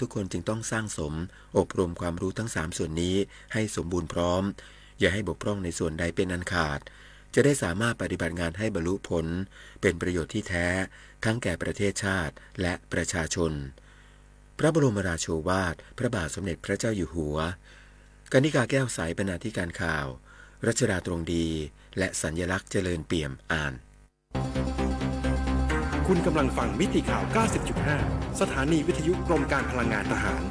ทุกคนจึงต้องสร้างสม อบรมความรู้ทั้ง 3 ส่วนนี้ให้สมบูรณ์พร้อม อย่าให้บกพร่องในส่วนใดเป็นอันขาด จะได้สามารถปฏิบัติงานให้บรรลุผล เป็นประโยชน์ที่แท้ ทั้งแก่ประเทศชาติและประชาชน พระบรมราโชวาท พระบาทสมเด็จพระเจ้าอยู่หัวกนิกาแก้วสายบรรณาธิการข่าว รัชดาตรงดี และสัญญลักษณ์เจริญเปี่ยม อ่าน คุณกำลังฟังมิติข่าว 90.5สถานีวิทยุกรมการพลังงานทหาร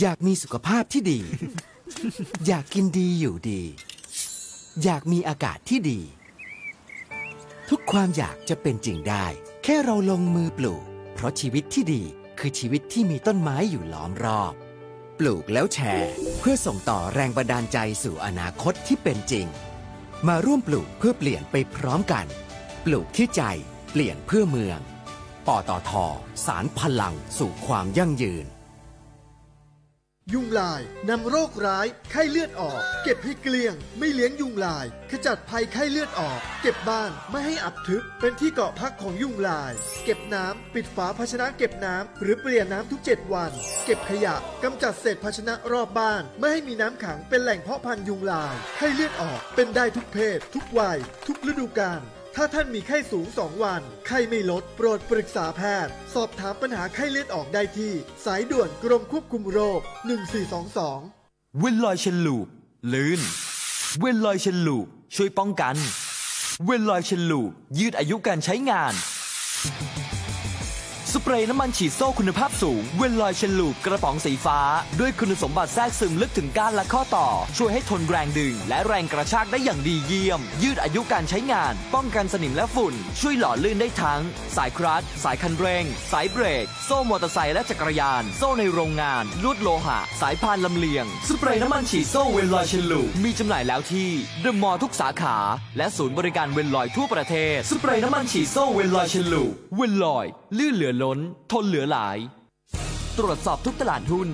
อยากมีสุขภาพที่ดี อยากกินดีอยู่ดี อยากมีอากาศที่ดี ทุกความอยากจะเป็นจริงได้ แค่เราลงมือปลูก เพราะชีวิตที่ดีคือชีวิตที่มีต้นไม้อยู่ล้อมรอบ ปลูกแล้วแชร์ เพื่อส่งต่อแรงบันดาลใจสู่อนาคตที่เป็นจริง มาร่วมปลูกเพื่อเปลี่ยนไปพร้อมกันปลูกที่ใจเปลี่ยนเพื่อเมือง ปตทสารพลังสู่ความยั่งยืน ยุงลายนำโรคร้ายไข้เลือดออก เก็บให้เกลี้ยง ไม่เลี้ยงยุงลายขจัดภัยไข้เลือดออก เก็บบ้านไม่ให้อับทึบเป็นที่เกาะพักของยุงลาย เก็บน้ำปิดฝาภาชนะ เก็บน้ำหรือเปลี่ยนน้ำทุก7วัน เก็บขยะกำจัดเศษภาชนะรอบบ้าน ไม่ให้มีน้ำขังเป็นแหล่งเพาะพันธุ์ยุงลายไข้เลือดออก เป็นได้ทุกเพศ ทุกวัย ทุกฤดูกาลถ้าท่านมีไข้สูง 2 วัน ไข้ไม่ลดโปรดปรึกษาแพทย์ สอบถามปัญหาไข้เลือดออกได้ที่ สายด่วนกรมควบคุมโรค 1422 เว้นลอยชลูบลื่นเว้นลอยชลูบช่วยป้องกัน เว้นลอยชลูบยืดอายุการใช้งานสเปรย์น้ำมันฉีดโซ่คุณภาพสูง เวลลอยเชลลูปกระป๋องสีฟ้า ด้วยคุณสมบัติแทรกซึมลึกถึงก้านและข้อต่อ ช่วยให้ทนแรงดึงและแรงกระชากได้อย่างดีเยี่ยม ยืดอายุการใช้งาน ป้องกันสนิมและฝุ่น ช่วยหล่อลื่นได้ทั้ง สายคลัชสายคันเร่งสายเบรก โซ่มอเตอร์ไซค์และจักรยาน โซ่ในโรงงาน ลวดโลหะสายพานลำเลียงสเปรย์น้ำมันฉีดโซ่เวลลอยเชลลูปมีจำหน่ายแล้วที่เดอะมอลล์ทุกสาขาและศูนย์บริการเวลลอยทั่วประเทศสเปรย์น้ำมันฉีดโซ่เวลลอยเชลลูปเวลลอยลื่นเหลือล้นทนเหลือหลาย ตรวจสอบทุกตลาดหุ้น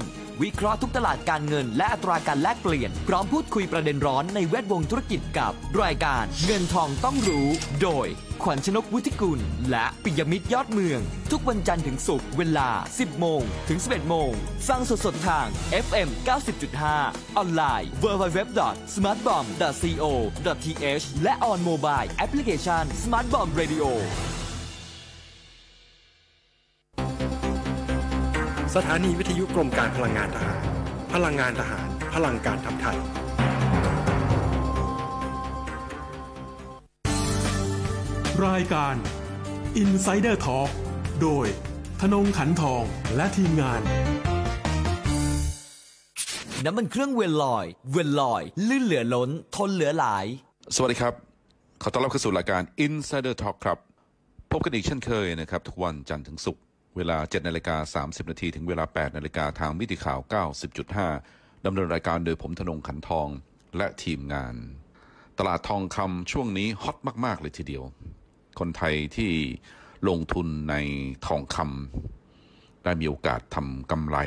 วิเคราะห์ทุกตลาดการเงินและอัตราการแลกเปลี่ยน พร้อมพูดคุยประเด็นร้อนในแวดวงธุรกิจกับรายการเงินทองต้องรู้ โดยขวัญชนกวุธิกุลและปิยมิตรยอดเมือง ทุกวันจันทร์ถึงศุกร์เวลา 10 โมงถึง 11 โมงฟังสดๆทาง FM 90.5 ออนไลน์ www.smartbomb.co.th และ on mobile application Smartbomb Radio สถานีวิทยุกรมการพลังงานทหาร พลังงานทหาร พลังการทัพไทย รายการ Insider Talk โดยธนงขันทอง และทีมงาน น้ำมันเครื่องเวลลอย เวลลอย ลื่นเหลือล้น ทนเหลือหลาย สวัสดีครับ ขอต้อนรับเข้าสู่รายการ Insider Talk ครับ พบกันอีกเช่นเคยนะครับ ทุกวันจันทร์ถึงศุกร์เวลา7นาฬิกา30 นาทีถึงเวลา8นาฬิกาทางมิติข่าว 90.5ดำเนินรายการโดยผมธนงขันทองและทีมงาน ตลาดทองคำช่วงนี้ฮอตมาก ๆ เลยทีเดียว คนไทยที่ลงทุนในทองคำได้มีโอกาสทำกำไร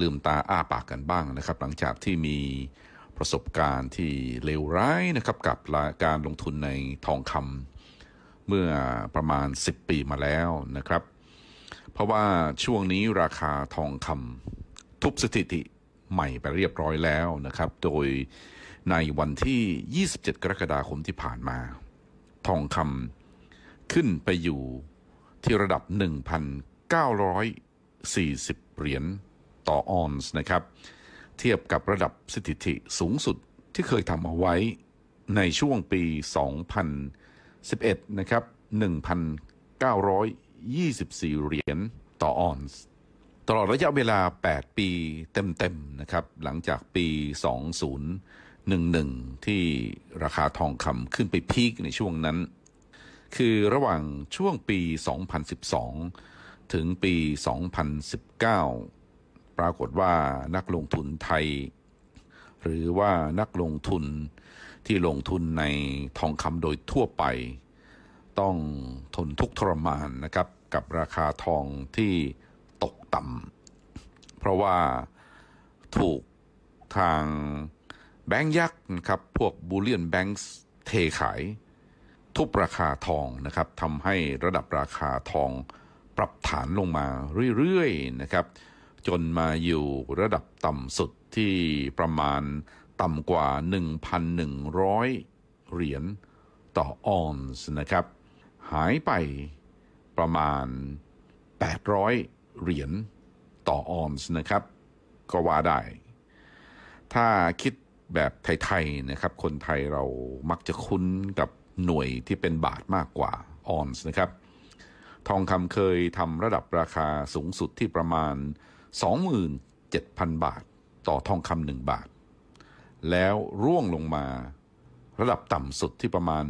ลืมตาอ้าปากกันบ้างนะครับ หลังจากที่มีประสบการณ์ที่เลวร้ายนะครับกับการลงทุนในทองคำเมื่อประมาณ 10 ปีมาแล้วนะครับเพราะว่าช่วงนี้ราคาทองคำทุบสถิติใหม่ไปเรียบร้อยแล้วนะครับ โดยในวันที่ 27 กรกฎาคมที่ผ่านมา ทองคำขึ้นไปอยู่ที่ระดับ 1,940 เหรียญต่อออนซ์นะครับ เทียบกับระดับสถิติสูงสุดที่เคยทำเอาไว้ในช่วงปี 2011นะครับ1,900 24เหรียญต่อออนซ์ตลอดระยะเวลา 8 ปีเต็มๆ นะครับหลังจากปี 2011 ที่ราคาทองคำขึ้นไปพีคในช่วงนั้น คือระหว่างช่วงปี 2012 ถึงปี 2019 ปรากฏว่านักลงทุนไทย หรือว่านักลงทุนที่ลงทุนในทองคำโดยทั่วไป ต้องทนทุกข์ทรมานนะครับกับราคาทองที่ตกต่ำเพราะว่าถูกทางแบงก์ยักษ์นะครับพวกบูเลียนแบงก์เทขายทุบราคาทองนะครับทำให้ระดับราคาทองปรับฐานลงมาเรื่อย ๆ นะครับ จนมาอยู่ระดับต่ำสุดที่ประมาณต่ำกว่า 1,100 เหรียญ ต่อออนซ์นะครับ หายไปประมาณ 800 เหรียญ ต่อออนซ์นะครับก็ว่าได้ ถ้าคิดแบบไทยๆนะครับ คนไทยเรามักจะคุ้นกับหน่วยที่เป็นบาทมากกว่า ออนซ์นะครับ ทองคำเคยทำระดับราคาสูงสุดที่ประมาณ 27,000 บาทต่อทองคำหนึ่งบาท แล้วร่วงลงมาระดับต่ำสุดที่ประมาณ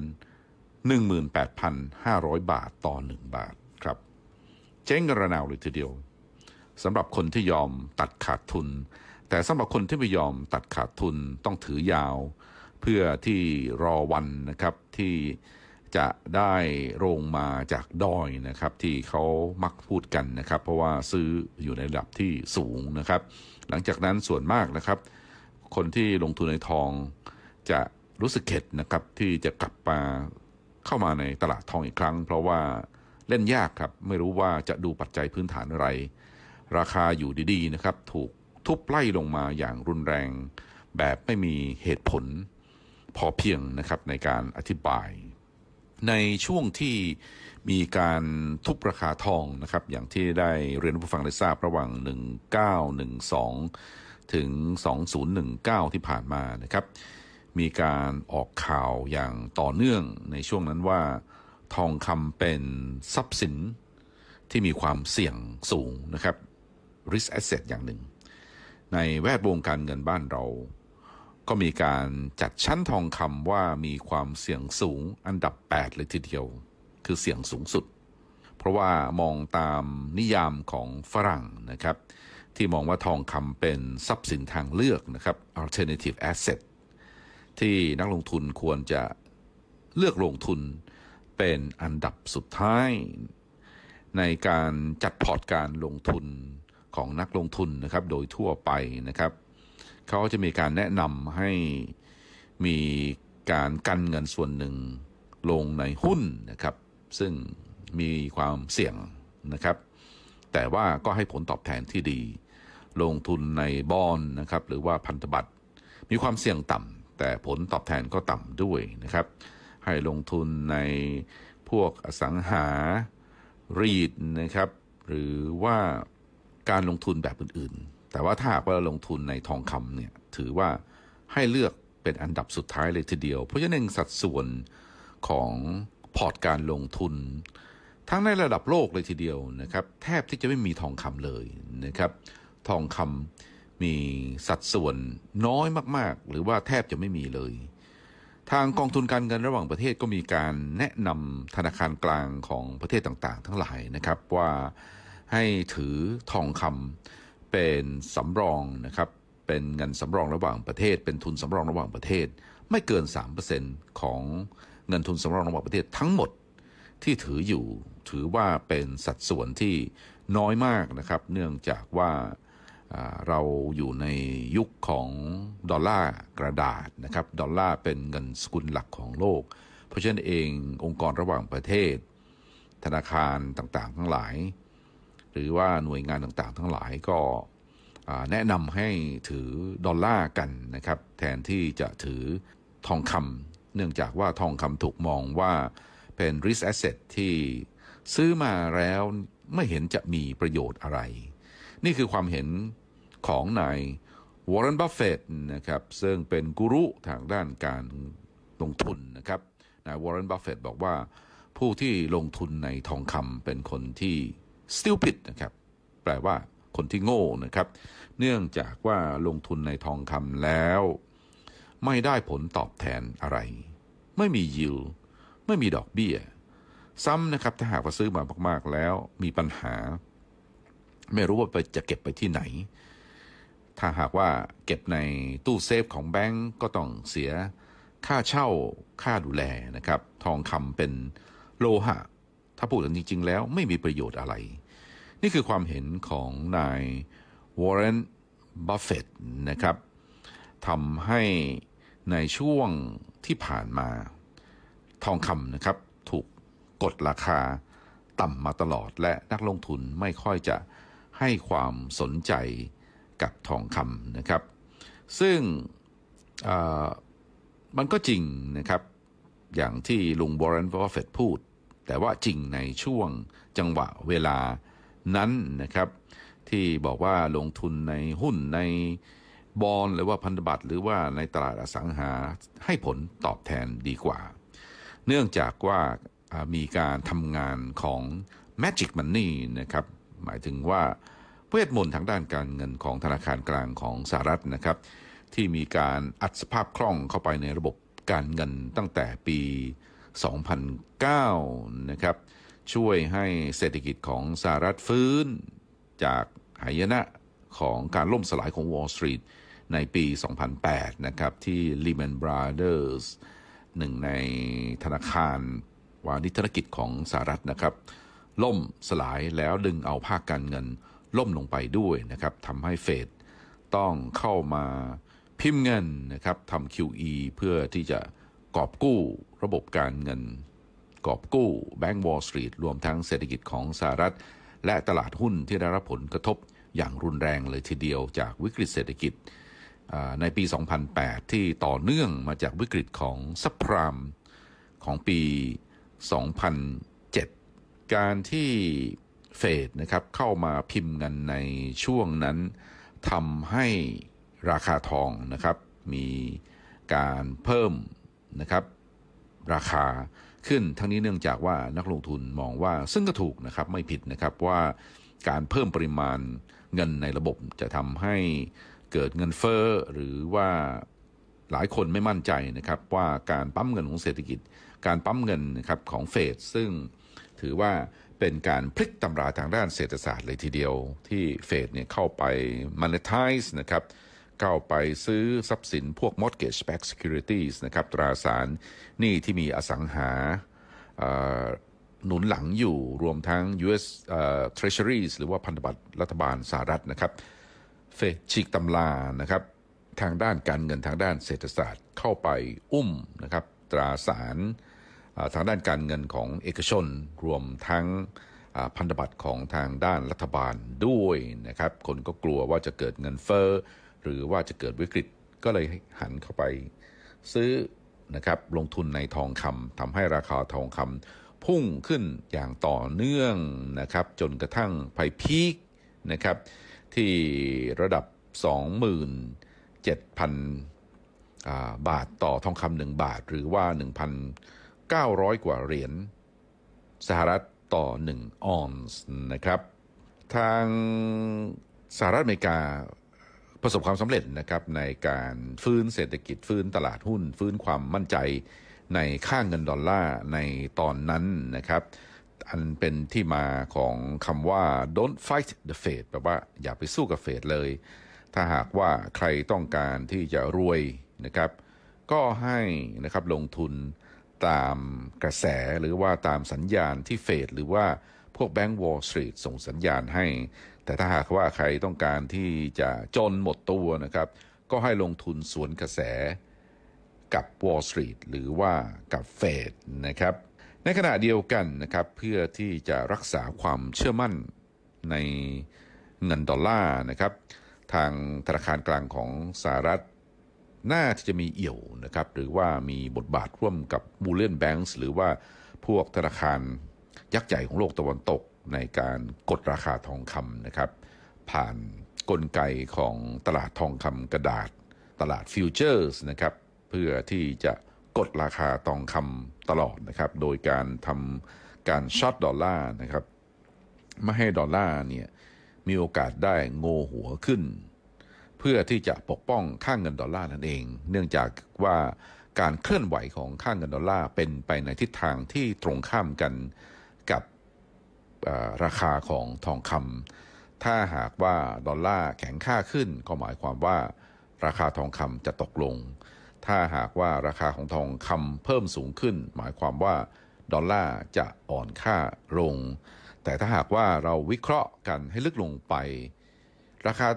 18,500 บาทต่อ 1 บาทครับเจ๊งกระนาวเลยทีเดียวสำหรับคนที่ยอมตัดขาดทุน แต่สำหรับคนที่ไม่ยอมตัดขาดทุนต้องถือยาว เพื่อที่รอวันนะครับที่จะได้โรงมาจากดอยนะครับ ที่เขามักพูดกันนะครับ เพราะว่าซื้ออยู่ในระดับที่สูงนะครับ หลังจากนั้นส่วนมากนะครับ คนที่ลงทุนในทอง จะรู้สึกเข็ดนะครับที่จะกลับมาเข้ามาในตลาดทองอีกครั้งเพราะว่าเล่นยากครับไม่รู้ว่าจะดูปัจจัยพื้นฐานอะไร ราคาอยู่ดีๆนะครับถูกทุบไล่ลงมาอย่างรุนแรง แบบไม่มีเหตุผลพอเพียงนะครับในการอธิบาย ในช่วงที่มีการทุบราคาทองนะครับอย่างที่ได้เรียนผู้ฟังได้ทราบระหว่าง1912ถึง2019 ที่ผ่านมานะครับมีการออกข่าวอย่างต่อเนื่องในช่วงนั้นว่า ทองคำเป็นทรัพย์สิน ที่มีความเสี่ยงสูงนะครับ risk asset อย่างหนึ่ง ในแวดวงการเงินบ้านเราก็มีการจัดชั้นทองคำว่ามีความเสี่ยงสูงอันดับ8เลยทีเดียวคือเสี่ยงสูงสุด เพราะว่ามองตามนิยามของฝรั่งนะครับ ที่มองว่าทองคำเป็นทรัพย์สินทางเลือกนะครับ alternative asset ที่นักลงทุนควรจะเลือกลงทุนเป็นอันดับสุดท้าย ในการจัดพอร์ตการลงทุนของนักลงทุนนะครับโดยทั่วไปนะครับเขาจะมีการแนะนำให้มีการกันเงินส่วนหนึ่งลงในหุ้นนะครับ ซึ่งมีความเสี่ยงนะครับ แต่ว่าก็ให้ผลตอบแทนที่ดี ลงทุนในบอนนะครับหรือว่าพันธบัตรมีความเสี่ยงต่ำแต่ผลตอบแทนก็ต่ำด้วยนะครับ ให้ลงทุนในพวกอสังหารีดนะครับหรือว่าการลงทุนแบบอื่นๆ แต่ว่าถ้าหากว่าลงทุนในทองคำเนี่ยถือว่าให้เลือกเป็นอันดับสุดท้ายเลยทีเดียวเพราะฉะนั้นสัดส่วนของพอร์ตการลงทุนทั้งในระดับโลกเลยทีเดียวนะครับ แทบที่จะไม่มีทองคำเลยนะครับ ทองคำมีสัดส่วนน้อยมาก ๆ หรือว่าแทบจะไม่มีเลย ทางกองทุนการเงินระหว่างประเทศก็มีการแนะนำธนาคารกลางของประเทศต่างๆ ทั้งหลายนะครับว่าให้ถือทองคำเป็นสำรองนะครับเป็นเงินสำรองระหว่างประเทศ เป็นทุนสำรองระหว่างประเทศ ไม่เกิน3%ของเงินทุนสำรองระหว่างประเทศทั้งหมด ที่ถืออยู่ถือว่าเป็นสัดส่วนที่น้อยมากนะครับ เนื่องจากว่าเราอยู่ในยุคของดอลลาร์กระดาษนะครับ ดอลลาร์เป็นเงินสกุลหลักของโลก เพราะฉะนั้นเององค์กรระหว่างประเทศ ธนาคารต่างๆทั้งหลาย หรือว่าหน่วยงานต่างๆ ทั้งหลายก็แนะนำให้ถือดอลลาร์กันนะครับแทนที่จะถือทองคำเนื่องจากว่าทองคำถูกมองว่าเป็น risk asset ที่ซื้อมาแล้วไม่เห็นจะมีประโยชน์อะไรนี่คือความเห็นของนายวอร์เรน บัฟเฟตนะครับซึ่งเป็นกูรุทางด้านการลงทุนนะครับนายวอร์เรน บัฟเฟตบอกว่า ผู้ที่ลงทุนในทองคำเป็นคนที่ stupid นะครับแปลว่าคนที่โง่นะครับ เนื่องจากว่าลงทุนในทองคำแล้ว ไม่ได้ผลตอบแทนอะไร ไม่มียิวไม่มีดอกเบี้ย ซ้ำนะครับถ้าหากว่าซื้อมามาก ๆ แล้ว มีปัญหาไม่รู้ว่าไปจะเก็บไปที่ไหน ถ้าหากว่าเก็บในตู้เซฟของแบงก์ก็ต้องเสียค่าเช่าค่าดูแลนะครับ ทองคำเป็นโลหะ ถ้าพูดถึงจริง ๆ แล้วไม่มีประโยชน์อะไร นี่คือความเห็นของนายวอร์เรน บัฟเฟตนะครับ ทำให้ในช่วงที่ผ่านมา ทองคำนะครับ ถูกกดราคาต่ำมาตลอดและนักลงทุนไม่ค่อยจะให้ความสนใจกับทองคำนะครับ ซึ่งมันก็จริงนะครับ อย่างที่ลุงบรันบัฟเฟตพูด แต่ว่าจริงในช่วงจังหวะเวลานั้นนะครับ ที่บอกว่าลงทุนในหุ้น ในบอลหรือว่าพันธบัตรหรือว่าในตลาดอสังหาให้ผลตอบแทนดีกว่า เนื่องจากว่ามีการทำงานของ Magic Money นะครับหมายถึงว่าเวทมนต์ทางด้านการเงินของธนาคารกลางของสหรัฐนะครับ ที่มีการอัดสภาพคล่องเข้าไปในระบบการเงินตั้งแต่ปี 2009นะครับช่วยให้เศรษฐกิจของสหรัฐฟื้น จากหายนะของการล่มสลายของ Wall Street ในปี 2008นะครับที่ Lehman Brothers หนึ่ง ในธนาคารวานิธนกิจของสหรัฐนะครับล่มสลายแล้วดึงเอาภาคการเงิน ล่มลงไปด้วยนะครับทำให้เฟดต้องเข้ามาพิมพ์เงินนะครับทำ QE เพื่อที่จะกอบกู้ระบบการเงิน กอบกู้ แบงก์วอลสตรีทรวมทั้งเศรษฐกิจของสหรัฐและตลาดหุ้นที่ได้รับผลกระทบอย่างรุนแรงเลยทีเดียวจากวิกฤตเศรษฐกิจ ในปี 2008 ที่ต่อเนื่องมาจากวิกฤตของซับพรามของปี 2000การที่เฟดนะครับเข้ามาพิมพ์เงินในช่วงนั้นทำให้ราคาทองนะครับ มีการเพิ่มนะครับ ราคาขึ้นทั้งนี้เนื่องจากว่านักลงทุนมองว่า ซึ่งก็ถูกนะครับไม่ผิดนะครับว่าการเพิ่มปริมาณเงินในระบบจะทำให้เกิดเงินเฟอ้อหรือว่าหลายคนไม่มั่นใจนะครับ ว่าการปั๊มเงินของเศรษฐกิจ การปั๊มเงินนะครับของเฟดซึ่งถือว่าเป็นการพลิกตำราทางด้านเศรษฐศาสตร์เลยทีเดียว ที่เฟดเนี่ยเข้าไป monetize นะครับเข้าไปซื้อทรัพย์สินพวก mortgage backed securities นะครับตราสารหนี้ที่มีอสังหาหนุนหลังอยู่รวมทั้ง U.S. Treasuries หรือว่าพันธบัตรรัฐบาลสหรัฐนะครับ เฟดฉีกตำลานะครับทางด้านการเงินทางด้านเศรษฐศาสตร์เข้าไปอุ้มนะครับตราสารทางด้านการเงินของเอกชนรวมทั้งพันธบัตรของทางด้านรัฐบาลด้วยนะครับ คนก็กลัวว่าจะเกิดเงินเฟอ้อหรือว่าจะเกิดวิกฤต ก็เลยหันเข้าไปซื้อนะครับลงทุนในทองคำทำให้ราคาทองคำพุ่งขึ้นอย่างต่อเนื่องนะครับ จนกระทั่งไปพีคนะครับ ที่ระดับ 27,000บาทต่อทองคำหนึ่งบาทหรือว่า 1,000 900 กว่าเหรียญ สหรัฐต่อ 1 ออนซ์นะครับ ทางสหรัฐอเมริกาประสบความสำเร็จนะครับในการฟื้นเศรษฐกิจฟื้นตลาดหุ้นฟื้นความมั่นใจในค่างเงินดอลลาร์ในตอนนั้นนะครับ อันเป็นที่มาของคำว่า don't fight the Fed แปลว่าอย่าไปสู้กับเฟดเลย ถ้าหากว่าใครต้องการที่จะรวยนะครับ ก็ให้นะครับลงทุนตามกระแสหรือว่าตามสัญญาณที่เฟดหรือว่าพวกแบงก์วอลสตรีทส่งสัญญาณให้ แต่ถ้าหากว่าใครต้องการที่จะจนหมดตัวนะครับก็ให้ลงทุนสวนกระแส กับ Wall Street หรือว่ากับเฟดนะครับในขณะเดียวกันนะครับเพื่อที่จะรักษาความเชื่อมั่นในเงินดอลลาร์นะครับทางธนาคารกลางของสหรัฐน่าจะมีเอี่ยวนะครับ หรือว่ามีบทบาทร่วมกับบูเลียนแบงก์หรือว่าพวกธนาคารยักษ์ใหญ่ของโลกตะวันตก ในการกดราคาทองคำนะครับ ผ่านนกลไกของตลาดทองคำกระดาษ ตลาดฟิวเจอร์สนะครับเพื่อที่จะกดราคาทองคำตลอดนะครับ โดยการทำการช็อตดอลลาร์นะครับไม่ให้ดอลลาร์เนี่ยมีโอกาสได้โงหัวขึ้นพื่อที่จะปกป้องค่างเงินดอลลาร์นั่นเอง เนื่องจากว่าการเคลื่อนไหวของค่างเงินดอลลาร์เป็นไปในทิศทางที่ตรงข้ามกันกับราคาของทองคำ ถ้าหากว่าดอลลาร์แข็งค่าขึ้น ก็หมายความว่าราคาทองคำจะตกลง ถ้าหากว่าราคาของทองคำเพิ่มสูงขึ้น หมายความว่าดอลลาร์จะอ่อนค่าลง แต่ถ้าหากว่าเราวิเคราะห์กันให้ลึกลงไป ราคา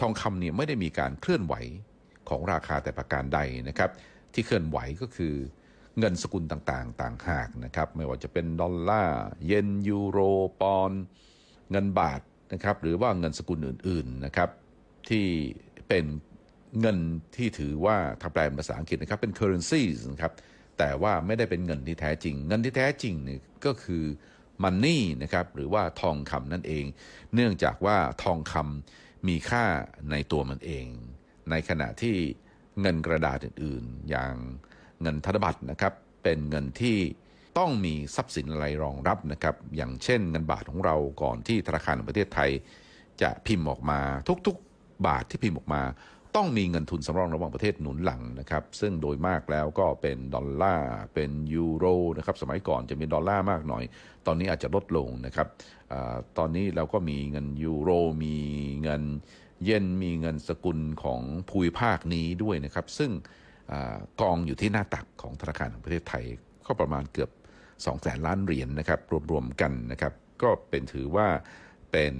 ทองคำเนี่ยไม่ได้มีการเคลื่อนไหวของราคาแต่ประการใดนะครับ ที่เคลื่อนไหวก็คือเงินสกุลต่างๆ ต่างหากนะครับ ไม่ว่าจะเป็นดอลลาร์เยนยูโรปอน เงินบาทนะครับ หรือว่าเงินสกุลอื่นๆนะครับ ที่เป็นเงินที่ถือว่าถ้าแปลเป็นภาษาอังกฤษนะครับเป็น currencies นะครับ แต่ว่าไม่ได้เป็นเงินที่แท้จริง เงินที่แท้จริงเนี่ยก็คือมันนี่นะครับหรือว่าทองคำนั่นเอง เนื่องจากว่าทองคำมีค่าในตัวมันเอง ในขณะที่เงินกระดาษอื่นๆ อย่างเงินธนบัตรนะครับ เป็นเงินที่ต้องมีทรัพย์สินอะไรรองรับนะครับ อย่างเช่นเงินบาทของเราก่อนที่ธนาคารแห่งประเทศไทย จะพิมพ์ออกมา ทุกๆ บาทที่พิมพ์ออกมาต้องมีเงินทุนสำรองระหว่างประเทศหนุนหลังนะครับซึ่งโดยมากแล้วก็เป็นดอลลาร์ เป็นยูโรนะครับสมัยก่อนจะมีดอลลาร์มากหน่อย ตอนนี้อาจจะลดลงนะครับอตอนนี้เราก็มีเงินยูโร มีเงินเยนมีเงินสกุลของภูมิภาคนี้ด้วยนะครับซึ่งอกองอยู่ที่หน้าตักของธนาคารของประเทศไทยก็ประมาณเกือบ2แสนล้านเหรียญนนะครับรวมๆกันนะครับก็เป็นถือว่าเป็น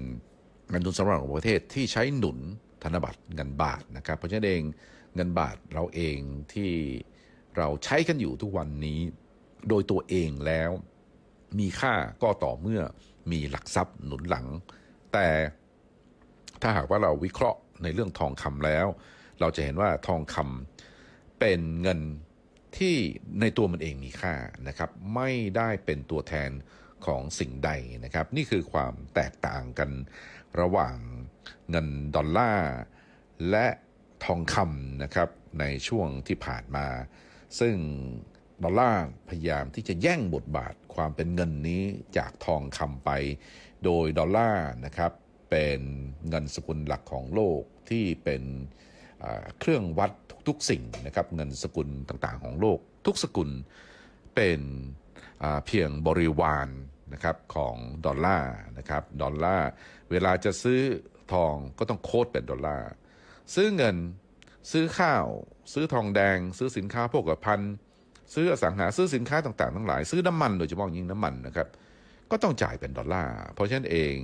เงินทุนสำรองของประเทศที่ใช้หนุนธนบัตรเงินบาทนะครับ เพราะฉะนั้นเองเงินบาทเราเองที่เราใช้กันอยู่ทุกวันนี้ โดยตัวเองแล้วมีค่าก็ต่อเมื่อมีหลักทรัพย์หนุนหลัง แต่ถ้าหากว่าเราวิเคราะห์ในเรื่องทองคำแล้ว เราจะเห็นว่าทองคำเป็นเงินที่ในตัวมันเองมีค่านะครับ ไม่ได้เป็นตัวแทนของสิ่งใดนะครับ นี่คือความแตกต่างกันระหว่างเงินดอลลาร์และทองคำนะครับในช่วงที่ผ่านมา ซึ่งดอลลาร์พยายามที่จะแย่งบทบาทความเป็นเงินนี้จากทองคำไป โดยดอลลาร์นะครับเป็นเงินสกุลหลักของโลกที่เป็นเครื่องวัดทุกๆ สิ่งนะครับ เงินสกุลต่างๆ ของโลกทุกสกุลเป็นเพียงบริวารนะครับของดอลลาร์นะครับดอลลาร์เวลาจะซื้อทองก็ต้องโคดเป็นดอลลาร์ ซื้อเงินซื้อข้าว ซื้อทองแดง ซื้อสินค้าโภคภัณฑ์ ซื้ออสังหาซื้อสินค้าต่าง ๆ ทั้งหลายซื้อน้ำมันโดยเฉพาะยิ่งน้ำมันนะครับ ก็ต้องจ่ายเป็นดอลลาร์เพราะฉะนั้นเอง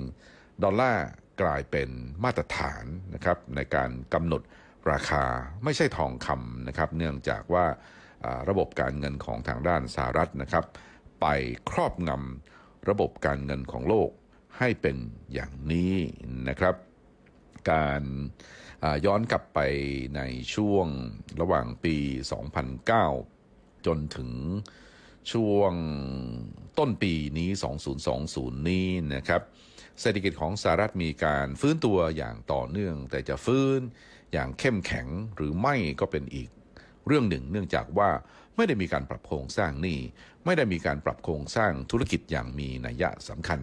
ดอลลาร์กลายเป็นมาตรฐานนะครับ ในการกำหนดราคาไม่ใช่ทองคำนะครับ เนื่องจากว่าระบบการเงินของทางด้านสหรัฐนะครับ ไปครอบงำระบบการเงินของโลกให้เป็นอย่างนี้นะครับการย้อนกลับไปในช่วงระหว่างปี 2009 จนถึงช่วงต้นปีนี้ 2020นี้นะครับ เศรษฐกิจของสหรัฐมีการฟื้นตัวอย่างต่อเนื่อง แต่จะฟื้นอย่างเข้มแข็งหรือไม่ก็เป็นอีกเรื่องหนึ่ง เนื่องจากว่าไม่ได้มีการปรับโครงสร้างหนี้ ไม่ได้มีการปรับโครงสร้างธุรกิจอย่างมีนัยยะสำคัญ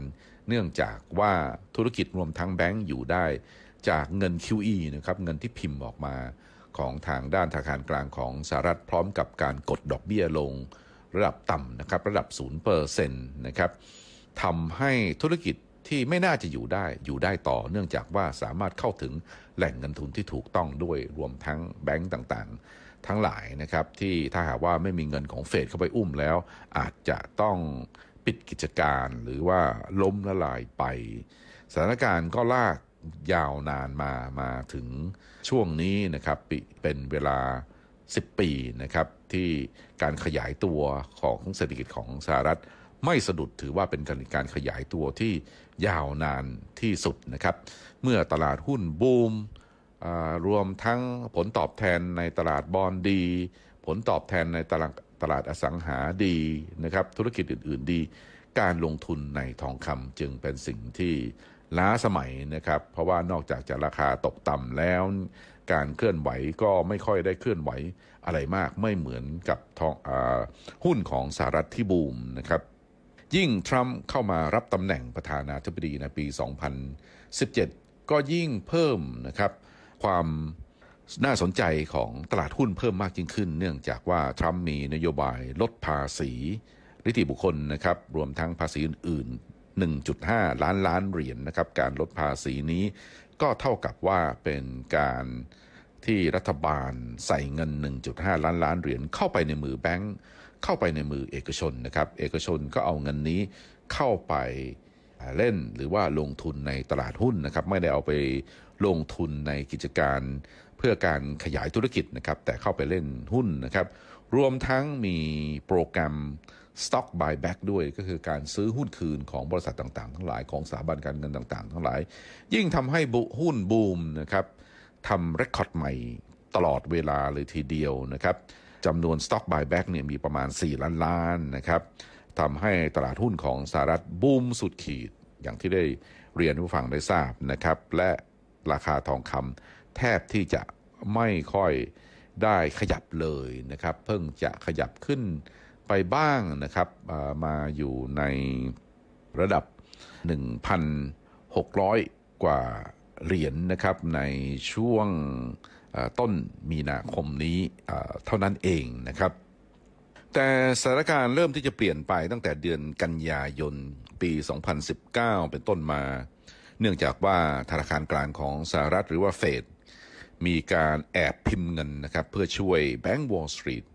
เนื่องจากว่าธุรกิจรวมทั้งแบงก์อยู่ได้จากเงิน QE นะครับเงินที่พิมพ์ออกมาของทางด้านธนาคารกลางของสหรัฐพร้อมกับการกดดอกเบี้ยลงระดับต่ำนะครับระดับ0%นะครับทำให้ธุรกิจที่ไม่น่าจะอยู่ได้อยู่ได้ต่อ เนื่องจากว่าสามารถเข้าถึงแหล่งเงินทุนที่ถูกต้องด้วยรวมทั้งแบงก์ต่างๆ ทั้งหลายนะครับ ที่ถ้าหากว่าไม่มีเงินของเฟดเข้าไปอุ้มแล้ว อาจจะต้องปิดกิจการหรือว่าล้มละลายไปสถานการณ์ก็ลากยาวนานมามาถึงช่วงนี้นะครับเป็นเวลา 10 ปีนะครับที่การขยายตัวของเศรษฐกิจของสหรัฐไม่สะดุดถือว่าเป็นการขยายตัวที่ยาวนานที่สุดนะครับเมื่อตลาดหุ้นบูมรวมทั้งผลตอบแทนในตลาดบอลดี ผลตอบแทนในตลาดตลาดอสังหาดีนะครับธุรกิจอื่นๆดีการลงทุนในทองคำจึงเป็นสิ่งที่ล้าสมัยนะครับเพราะว่านอกจากจะราคาตกต่ำแล้ว การเคลื่อนไหวก็ไม่ค่อยได้เคลื่อนไหวอะไรมากไม่เหมือนกับทองอหุ้นของสหรัฐที่บูมนะครับ ยิ่งทรัมป์เข้ามารับตำแหน่งประธานาธิบดีในปี 2017 ก็ยิ่งเพิ่มนะครับความน่าสนใจของตลาดหุ้นเพิ่มมากยิ่งขึ้น เนื่องจากว่าทรัมป์มีนโยบายลดภาษีนิติบุคคลนะครับรวมทั้งภาษีอื่น1.5 ล้านล้านเหรียญนนะครับการลดภาษีนี้ ก็เท่ากับว่าเป็นการที่รัฐบาลใส่เงิน 1.5 ล้านล้านเหรียญเข้าไปในมือแบงก์เข้าไปในมือเอกชนนะครับเอกชนก็เอาเงินนี้เข้าไปเล่นหรือว่าลงทุนในตลาดหุ้นนะครับไม่ได้เอาไปลงทุนในกิจการเพื่อการขยายธุรกิจนะครับแต่เข้าไปเล่นหุ้นนะครับรวมทั้งมีโปรแกรม stock buyback ด้วยก็คือการซื้อหุ้นคืนของบริษัทต่างๆ ทั้งหลายของสถาบันการเงินต่างๆ ทั้งหลาย ยิ่งทำให้หุ้นบูมนะครับทำเรคคอร์ดใหม่ตลอดเวลาเลยทีเดียวนะครับจำนวน stock buyback เนี่ยมีประมาณ 4 ล้านล้านนะครับทำให้ตลาดหุ้นของสหรัฐบูมสุดขีดอย่างที่ได้เรียนผู้ฟังได้ทราบนะครับ และราคาทองคำแทบที่จะไม่ค่อยได้ขยับเลยนะครับ เพิ่งจะขยับขึ้นไปบ้างนะครับมาอยู่ในระดับ 1,600 กว่าเหรียญนนะครับ ในช่วงต้นมีนาคมนี้เท่านั้นเองนะครับ แต่สถานการณ์เริ่มที่จะเปลี่ยนไปตั้งแต่เดือนกันยายนปี 2019 เป็นต้นมา เนื่องจากว่าธนาคารกลางของสหรัฐหรือว่าเฟดมีการแอบพิมพ์เงินนะครับเพื่อช่วยแบงก์วอลล์สตรีท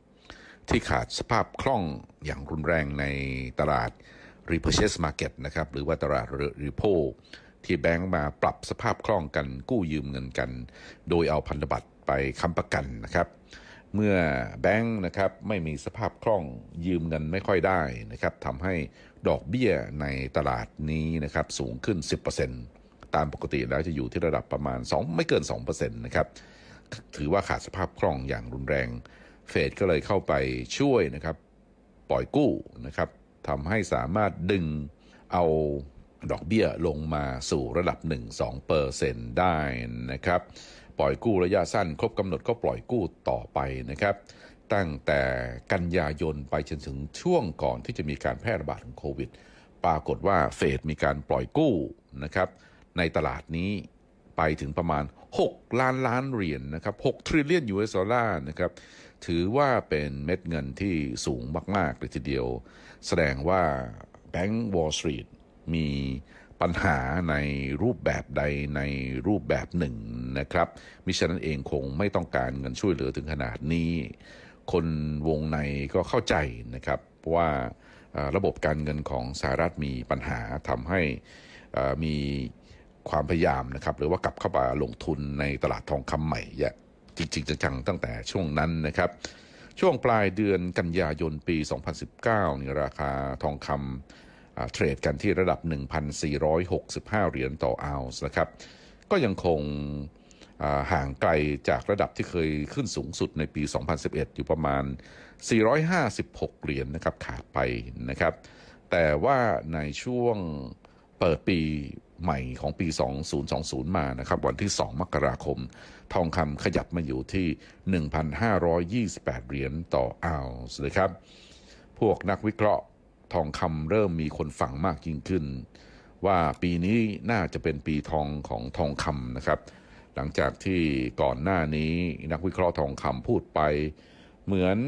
ที่ขาดสภาพคล่องอย่างรุนแรงในตลาด repurchase market นะครับ หรือว่าตลาดรีโพที่แบงก์มาปรับสภาพคล่องกันกู้ยืมเงินกัน โดยเอาพันธบัตรไปค้ำประกันนะครับ เมื่อแบงก์นะครับไม่มีสภาพคล่องยืมเงินไม่ค่อยได้นะครับทำให้ดอกเบี้ยในตลาดนี้นะครับสูงขึ้น 10%ตามปกติแล้วจะอยู่ที่ระดับประมาณ 2 ไม่เกิน2%นะครับถือว่าขาดสภาพคล่องอย่างรุนแรงเฟดก็เลยเข้าไปช่วยนะครับ ปล่อยกู้นะครับทำให้สามารถดึงเอาดอกเบี้ยลงมาสู่ระดับ 1-2เปอร์เซ็นต์ได้นะครับ ปล่อยกู้ระยะสั้นครบกำหนดก็ปล่อยกู้ต่อไปนะครับ ตั้งแต่กันยายนไปจนถึงช่วงก่อนที่จะมีการแพร่ระบาดของโควิด ปรากฏว่าเฟดมีการปล่อยกู้นะครับ ในตลาดนี้ไปถึงประมาณ 6 ล้านล้านเหรียญนะครับ6ทริลเลียนยูเอสดอลลาร์นะครับถือว่าเป็นเม็ดเงินที่สูงมากๆเลยทีเดียว แสดงว่าแบงก์วอลล์สตรีทมีปัญหาในรูปแบบใดในรูปแบบหนึ่งนะครับมิฉะนั้นเองคงไม่ต้องการเงินช่วยเหลือถึงขนาดนี้ คนวงในก็เข้าใจนะครับ ว่าระบบการเงินของสหรัฐมีปัญหาทำให้มีความพยายามนะครับ หรือว่ากลับเข้ามาลงทุนในตลาดทองคำใหม่จริงๆจังๆตั้งแต่ช่วงนั้นนะครับ ช่วงปลายเดือนกันยายนปี 2019นี่ราคาทองคำเทรดกันที่ระดับ 1,465 เหรียญต่อออนซ์นะครับก็ยังคงห่างไกลจากระดับที่เคยขึ้นสูงสุดในปี 2011 อยู่ประมาณ 456 เหรียญนนะครับขาดไปนะครับแต่ว่าในช่วงเปิดปีใหม่ของปี 2020 มานะครับวันที่ 2 มกราคมทองคำขยับมาอยู่ที่ 1,528 เหรียญต่ออาวส์เลยครับ พวกนักวิเคราะห์ทองคำเริ่มมีคนฟังมากยิ่งขึ้น ว่าปีนี้น่าจะเป็นปีทองของทองคำนะครับ หลังจากที่ก่อนหน้านี้นักวิเคราะห์ทองคำพูดไปเหมือน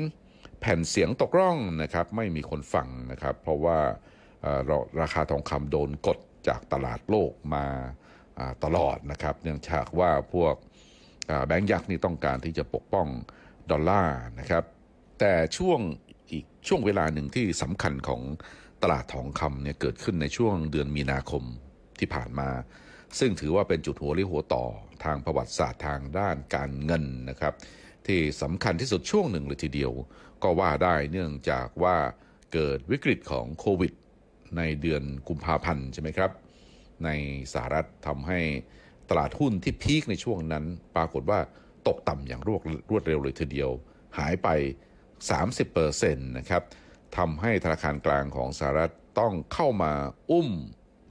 แผ่นเสียงตกร่องนะครับ ไม่มีคนฟังนะครับ เพราะว่าราคาทองคำโดนกดจากตลาดโลกมาตลอดนะครับเนื่องจากว่าพวกแบงก์ยักษ์นี่ต้องการที่จะปกป้องดอลลาร์นะครับ แต่ช่วงอีกช่วงเวลาหนึ่งที่สำคัญของตลาดทองคำเนี่ยเกิดขึ้นในช่วงเดือนมีนาคมที่ผ่านมา ซึ่งถือว่าเป็นจุดหัวเรี่ยหัวต่อทางประวัติศาสตร์ทางด้านการเงินนะครับ ที่สำคัญที่สุดช่วงหนึ่งเลยทีเดียวก็ว่าได้เนื่องจากว่าเกิดวิกฤตของโควิด ในเดือนกุมภาพันธ์ใช่ไหมครับ ในสหรัฐทำให้ตลาดหุ้นที่พีคในช่วงนั้น ปรากฏว่าตกต่ำอย่างรวดรวดเร็วเลยทีเดียว หายไป 30%นะครับทำให้ธนาคารกลางของสหรัฐต้องเข้ามาอุ้ม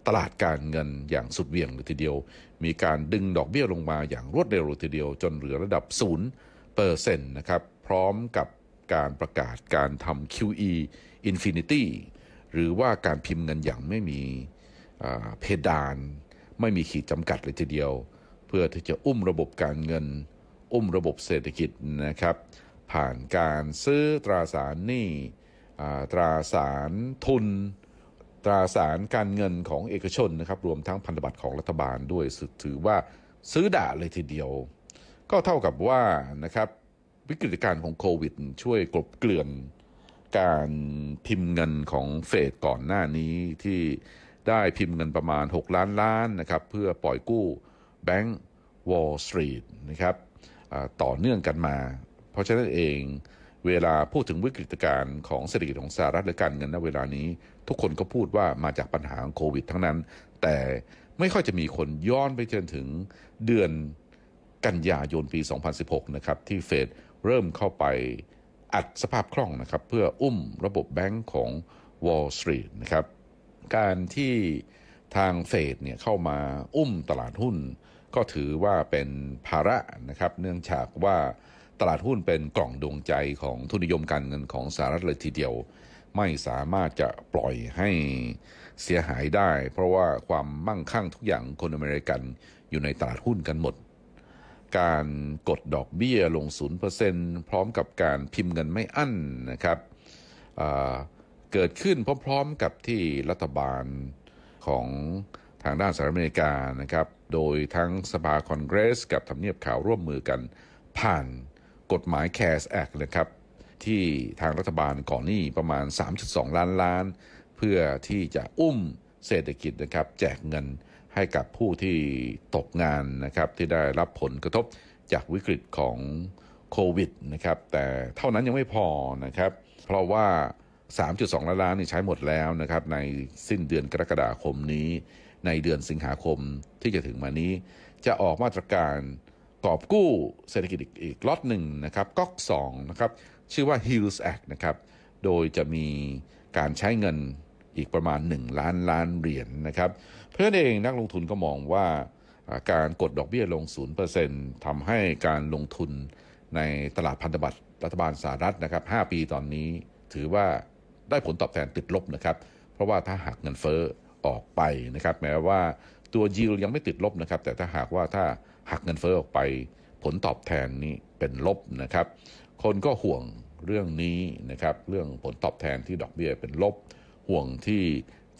ตลาดการเงินอย่างสุดเวี่ยงเลยทีเดียว มีการดึงดอกเบี้ยลงมาอย่างรวดเร็วเลยทีเดียวจนเหลือระดับ0เปอร์เซ็นต์นะครับพร้อมกับการประกาศการทำ QE Infinity หรือว่าการพิมพ์เงินอย่างไม่มีเพดานไม่มีขีดจำกัดเลยทีเดียว เพื่อที่จะอุ้มระบบการเงิน อุ้มระบบเศรษฐกิจนะครับ ผ่านการซื้อตราสารหนี้ตราสารทุน ตราสารการเงินของเอกชนนะครับ รวมทั้งพันธบัตรของรัฐบาลด้วยถือว่าซื้อด่าเลยทีเดียว ก็เท่ากับว่านะครับวิกฤตการของโควิดช่วยกลบเกลื่อนการพิมพ์เงินของเฟดก่อนหน้านี้ที่ได้พิมพ์เงินประมาณ 6 ล้านล้านนะครับ เพื่อปล่อยกู้แบงก์วอล s t สตรีทนะครับ ต่อเนื่องกันมา เพราะฉะนั้นเองเวลาพูดถึงวิกฤตการณ์ของเศรษฐกิจของสหรัฐและการเงินณเวลานี้ทุกคนก็พูดว่ามาจากปัญหาของโควิดทั้งนั้น แต่ไม่ค่อยจะมีคนย้อนไปจนถึงเดือนกันยายนปี 2016 นะครับ ที่เฟดเริ่มเข้าไปอัดสภาพคล่องนะครับ เพื่ออุ้มระบบแบงก์ของ Wall Street นะครับการที่ทางเฟดเนี่ยเข้ามาอุ้มตลาดหุ้นก็ถือว่าเป็นภาระนะครับเนื่องจากว่าตลาดหุ้นเป็นกล่องดวงใจของ ทุนนิยมการเงินของสหรัฐเลยทีเดียวไม่สามารถจะปล่อยให้เสียหายได้ เพราะว่าความมั่งคั่งทุกอย่างคนอเมริกันอยู่ในตลาดหุ้นกันหมด การกดดอกเบี้ยลง0%พร้อมกับการพิมพ์เงินไม่อั้นนะครับเกิดขึ้นพร้อม ๆ กับที่รัฐบาลของทางด้านสหรัฐอเมริกานะครับ โดยทั้งสภาคอนเกรสกับทำเนียบข่าวร่วมมือกัน ผ่านกฎหมายแคสแอค c t นะครับที่ทางรัฐบาลก่อนหนี้ประมาณ 3.2 ล้านล้าน เพื่อที่จะอุ้มเศรษฐกิจนะครับ แจกเงินให้กับผู้ที่ตกงานนะครับที่ได้รับผลกระทบจากวิกฤตของโควิดนะครับแต่เท่านั้นยังไม่พอนะครับ เพราะว่า3.2 ล้านล้านนี่ใช้หมดแล้วนะครับในสิ้นเดือนกรกฎาคมนี้ ในเดือนสิงหาคมที่จะถึงมานี้จะออกมาตรการกอบกู้เศรษฐกิจอีกล็อตหนึ่งนะครับก๊อก2นะครับชื่อว่า Hills Act นะครับโดยจะมีการใช้เงินอีกประมาณ 1 ล้านล้านเหรียญนนะครับ เพื่อนเองนักลงทุนก็มองว่าการกดดอกเบี้ยลง 0%ทำให้การลงทุนในตลาดพันธบัตรรัฐบาลสหรัฐนะครับ5ปีตอนนี้ถือว่าได้ผลตอบแทนติดลบนะครับ เพราะว่าถ้าหากเงินเฟ้อออกไปนะครับแม้ว่าตัวยิวยังไม่ติดลบนะครับแต่ถ้าหากว่าถ้าหักเงินเฟ้อออกไป ผลตอบแทนนี้เป็นลบนะครับ คนก็ห่วงเรื่องนี้นะครับเรื่องผลตอบแทนที่ดอกเบี้ยเป็นลบ ห่วงที่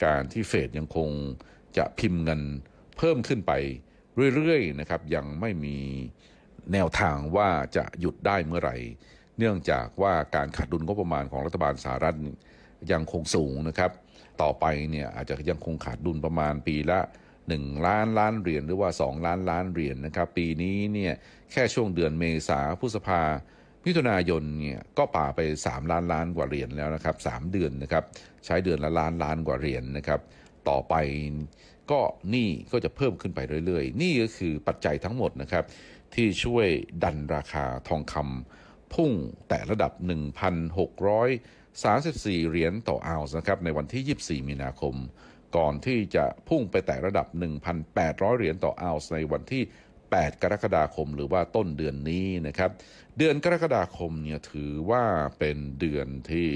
การที่เฟดยังคงจะพิมพ์เงินเพิ่มขึ้นไปเรื่อยๆนะครับยังไม่มีแนวทางว่าจะหยุดได้เมื่อไหร่ เนื่องจากว่าการขาดดุลงบประมาณของรัฐบาลสหรัฐยังคงสูงนะครับ ต่อไปเนี่ยอาจจะยังคงขาดดุลประมาณปีละ 1 ล้านล้านเหรียญ หรือว่า 2 ล้านล้าน เหรียญนนะครับ ปีนี้เนี่ยแค่ช่วงเดือนเมษาพฤษภามิถุนายนเนี่ยก็ป่าไป 3 ล้านล้านกว่าเหรียญ แล้วนะครับ 3 เดือนนะครับ ใช้เดือนละล้านล้านกว่าเหรียญนนะครับต่อไปก็นี่ก็จะเพิ่มขึ้นไปเรื่อยๆนี่ก็คือปัจจัยทั้งหมดนะครับที่ช่วยดันราคาทองคำพุ่งแต่ระดับ 1,600 34 เหรียญต่อออนซ์นะครับในวันที่ 24มีนาคม ก่อนที่จะพุ่งไปแตะระดับ 1,800 เหรียญต่อออนซ์ในวันที่ 8 กรกฎาคม หรือว่าต้นเดือนนี้นะครับ เดือนกรกฎาคมเนี่ยถือว่าเป็นเดือนที่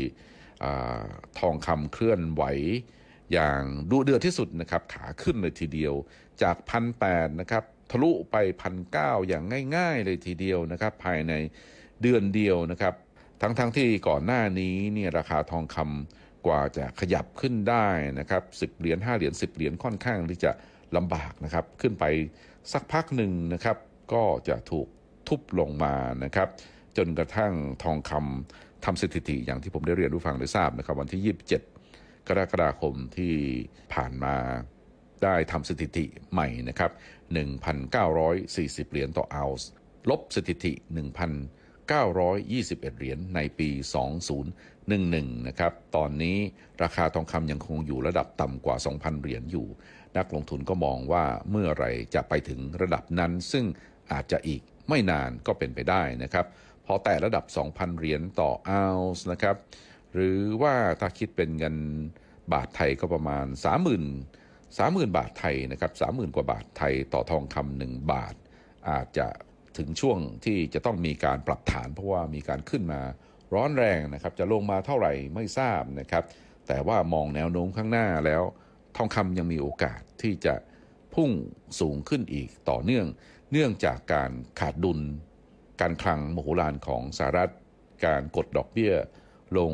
ทองคำเคลื่อนไหว อย่างดูเดือดที่สุดนะครับขาขึ้นเลยทีเดียวจากพันแนะครับทะลุไปพันเอย่างง่าย ๆ เลยทีเดียวนะครับ ภายในเดือนเดียวนะครับทั้งๆทที่ก่อนหน้านี้เนี่ยราคาทองคำกว่าจะขยับขึ้นได้นะครับสิบเหรียญห้าเหรียญสิบเหรียญค่อนข้างที่จะลำบากนะครับขึ้นไปสักพักหนึ่งนะครับก็จะถูกทุบลงมานะครับ จนกระทั่งทองคำทำสถิติ อย่างที่ผมได้เรียนรู้ฟังได้ทราบนะครับ วันที่ 27 กรกฎาคมที่ผ่านมาได้ทำสถิติใหม่นะครับ1,940 เหรียญต่อออนซ์ลบสถิติ921 เหรียญในปี 2011นะครับตอนนี้ราคาทองคำยังคงอยู่ระดับต่ำกว่า 2,000 เหรียญอยู่ นักลงทุนก็มองว่าเมื่อไรจะไปถึงระดับนั้น ซึ่งอาจจะอีกไม่นานก็เป็นไปได้นะครับพอแต่ระดับ2,000 เหรียญต่อออนซ์นะครับหรือว่าถ้าคิดเป็นเงินบาทไทยก็ประมาณ 30,000 30,000บาทไทยนะครับ30,000 กว่าบาทไทยต่อทองคำหนึ่งบาทอาจจะถึงช่วงที่จะต้องมีการปรับฐาน เพราะว่ามีการขึ้นมาร้อนแรงนะครับจะลงมาเท่าไหร่ไม่ทราบนะครับแต่ว่ามองแนวโน้มข้างหน้าแล้วทองคำยังมีโอกาสที่จะพุ่งสูงขึ้นอีกต่อเนื่อง เนื่องจากการขาดดุล การคลังโมโหลานของสหรัฐ การกดดอกเบี้ยลง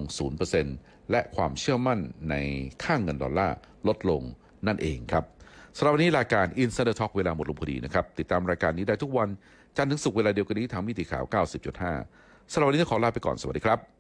0%และความเชื่อมั่นในค่างเงินดอลลาร์ลดลงนั่นเองครับสำหรับวันนี้รายการ Insider Talk เวลาหมดลงพอดีนะครับติดตามรายการนี้ได้ทุกวันจันทร์ถึงศุกร์เวลาเดียวกันนี้ทางมิติข่าว 90.5 สำหรับวันนี้ขอลาไปก่อน สวัสดีครับ